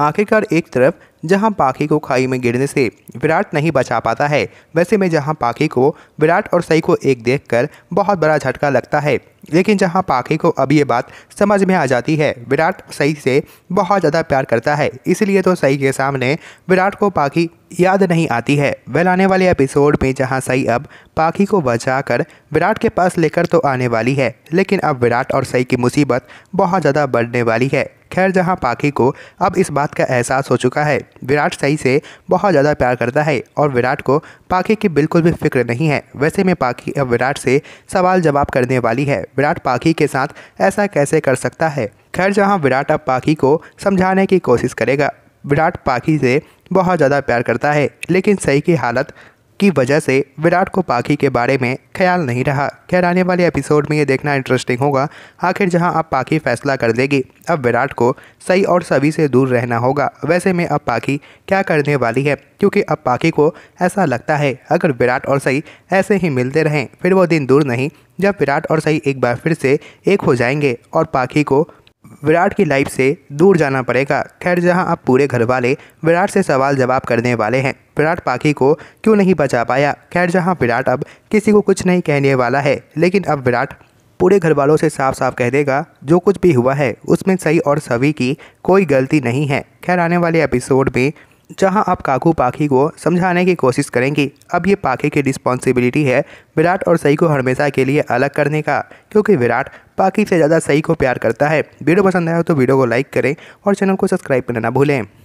आखिरकार एक तरफ जहां पाखी को खाई में गिरने से विराट नहीं बचा पाता है वैसे में जहां पाखी को विराट और सई को एक देखकर बहुत बड़ा झटका लगता है लेकिन जहां पाखी को अब ये बात समझ में आ जाती है विराट सई से बहुत ज़्यादा प्यार करता है इसलिए तो सई के सामने विराट को पाखी याद नहीं आती है वेल आने वाले एपिसोड में जहाँ सई अब पाखी को बचा विराट के पास लेकर तो आने वाली है लेकिन अब विराट और सई की मुसीबत बहुत ज़्यादा बढ़ने वाली है खैर जहां पाखी को अब इस बात का एहसास हो चुका है विराट सही से बहुत ज़्यादा प्यार करता है और विराट को पाखी की बिल्कुल भी फिक्र नहीं है वैसे में पाखी अब विराट से सवाल जवाब करने वाली है विराट पाखी के साथ ऐसा कैसे कर सकता है खैर जहाँ विराट अब पाखी को समझाने की कोशिश करेगा विराट पाखी से बहुत ज़्यादा प्यार करता है लेकिन सही की हालत की वजह से विराट को पाखी के बारे में ख्याल नहीं रहा खैर आने वाले एपिसोड में ये देखना इंटरेस्टिंग होगा आखिर जहां अब पाखी फैसला कर देगी अब विराट को सही और सभी से दूर रहना होगा वैसे में अब पाखी क्या करने वाली है क्योंकि अब पाखी को ऐसा लगता है अगर विराट और सही ऐसे ही मिलते रहें फिर वो दिन दूर नहीं जब विराट और सही एक बार फिर से एक हो जाएंगे और पाखी को विराट की लाइफ से दूर जाना पड़ेगा खैर जहां अब पूरे घर वाले विराट से सवाल जवाब करने वाले हैं विराट पाखी को क्यों नहीं बचा पाया खैर जहां विराट अब किसी को कुछ नहीं कहने वाला है लेकिन अब विराट पूरे घर वालों से साफ साफ कह देगा जो कुछ भी हुआ है उसमें सही और सभी की कोई गलती नहीं है खैर आने वाले एपिसोड में जहां आप काकू पाखी को समझाने की कोशिश करेंगी अब ये पाखी की रिस्पॉन्सिबिलिटी है विराट और सई को हमेशा के लिए अलग करने का क्योंकि विराट पाखी से ज़्यादा सई को प्यार करता है वीडियो पसंद आया हो तो वीडियो को लाइक करें और चैनल को सब्सक्राइब करना ना भूलें